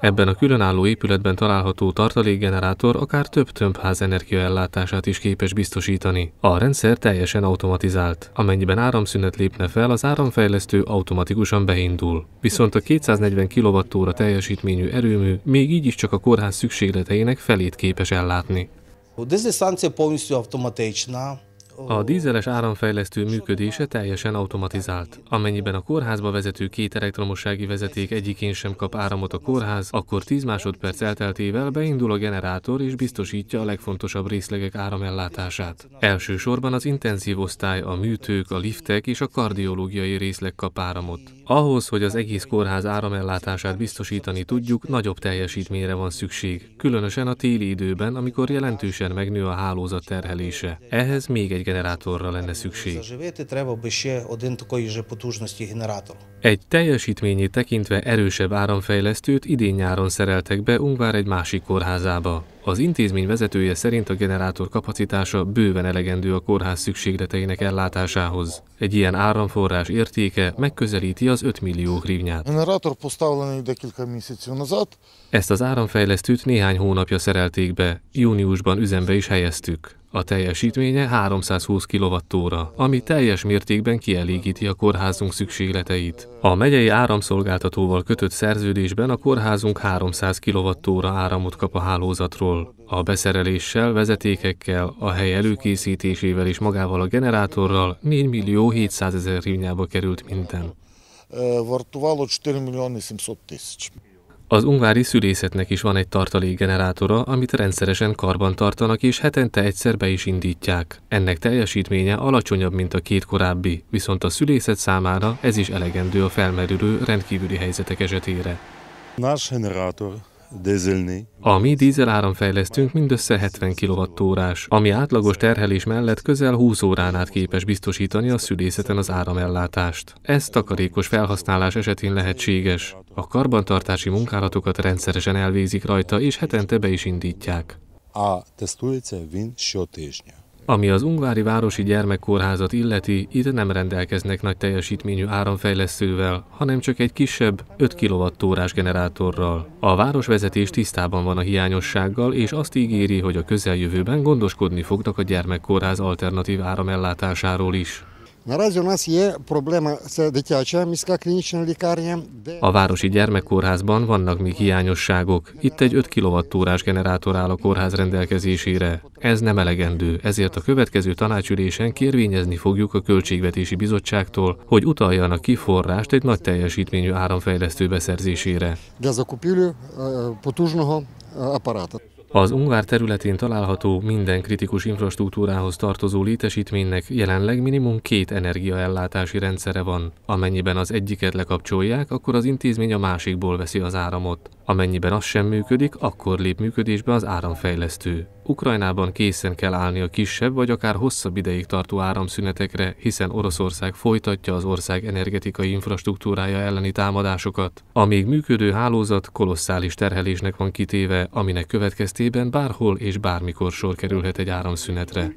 Ebben a különálló épületben található tartalékgenerátor akár több tömbház energiaellátását is képes biztosítani. A rendszer teljesen automatizált, amennyiben áramszünet lépne fel, az áramfejlesztő automatikusan beindul. Viszont a 240 kWh teljesítményű erőmű még így is csak a kórház szükségleteinek felét képes ellátni. This is a dízeles áramfejlesztő működése teljesen automatizált. Amennyiben a kórházba vezető két elektromossági vezeték egyikén sem kap áramot a kórház, akkor 10 másodperc elteltével beindul a generátor és biztosítja a legfontosabb részlegek áramellátását. Elsősorban az intenzív osztály, a műtők, a liftek és a kardiológiai részleg kap áramot. Ahhoz, hogy az egész kórház áramellátását biztosítani tudjuk, nagyobb teljesítményre van szükség, különösen a téli időben, amikor jelentősen megnő a hálózat terhelése. Ehhez még egy generátorra lenne szükség. Egy teljesítményi tekintve erősebb áramfejlesztőt idén nyáron szereltek be Ungvár egy másik kórházába. Az intézmény vezetője szerint a generátor kapacitása bőven elegendő a kórház szükségleteinek ellátásához. Egy ilyen áramforrás értéke megközelíti az 5 millió hrivnyát. Ezt az áramfejlesztőt néhány hónapja szerelték be, júniusban üzembe is helyeztük. A teljesítménye 320 kWh, ami teljes mértékben kielégíti a kórházunk szükségleteit. A megyei áramszolgáltatóval kötött szerződésben a kórházunk 300 kWh áramot kap a hálózatról alapról, a beszereléssel, vezetékekkel, a hely előkészítésével és magával a generátorral 4 millió 700 ezer rivnyába került minden. Az ungvári szülészetnek is van egy tartalékgenerátora, amit rendszeresen karban tartanak és hetente egyszer be is indítják. Ennek teljesítménye alacsonyabb, mint a két korábbi, viszont a szülészet számára ez is elegendő a felmerülő rendkívüli helyzetek esetére. Nász generátor a mi dízel áramfejlesztünk mindössze 70 kwh ami átlagos terhelés mellett közel 20 órán át képes biztosítani a szülészeten az áramellátást. Ez takarékos felhasználás esetén lehetséges. A karbantartási munkálatokat rendszeresen elvézik rajta, és hetente be is indítják. A tesztulce vin sotésnya. Ami az Ungvári Városi Gyermekkórházat illeti, itt nem rendelkeznek nagy teljesítményű áramfejlesztővel, hanem csak egy kisebb 5 kWh generátorral. A városvezetés tisztában van a hiányossággal, és azt ígéri, hogy a közeljövőben gondoskodni fognak a gyermekkórház alternatív áramellátásáról is. Наразі у нас є проблема, це дитяча міська клінічна лікарня. A városi gyermekkórházban vannak még hiányosságok. Itt egy 5 kWh-s generátor áll a kórház rendelkezésére. Ez nem elegendő, ezért a következő tanácsülésen kérvényezni fogjuk a Költségvetési Bizottságtól, hogy utaljanak ki forrást egy nagy teljesítményű áramfejlesztő beszerzésére. Для закупівлі потужного az Ungvár területén található minden kritikus infrastruktúrához tartozó létesítménynek jelenleg minimum két energiaellátási rendszere van. Amennyiben az egyiket lekapcsolják, akkor az intézmény a másikból veszi az áramot. Amennyiben az sem működik, akkor lép működésbe az áramfejlesztő. Ukrajnában készen kell állni a kisebb vagy akár hosszabb ideig tartó áramszünetekre, hiszen Oroszország folytatja az ország energetikai infrastruktúrája elleni támadásokat. A még működő hálózat kolosszális terhelésnek van kitéve, aminek következtében bárhol és bármikor sor kerülhet egy áramszünetre.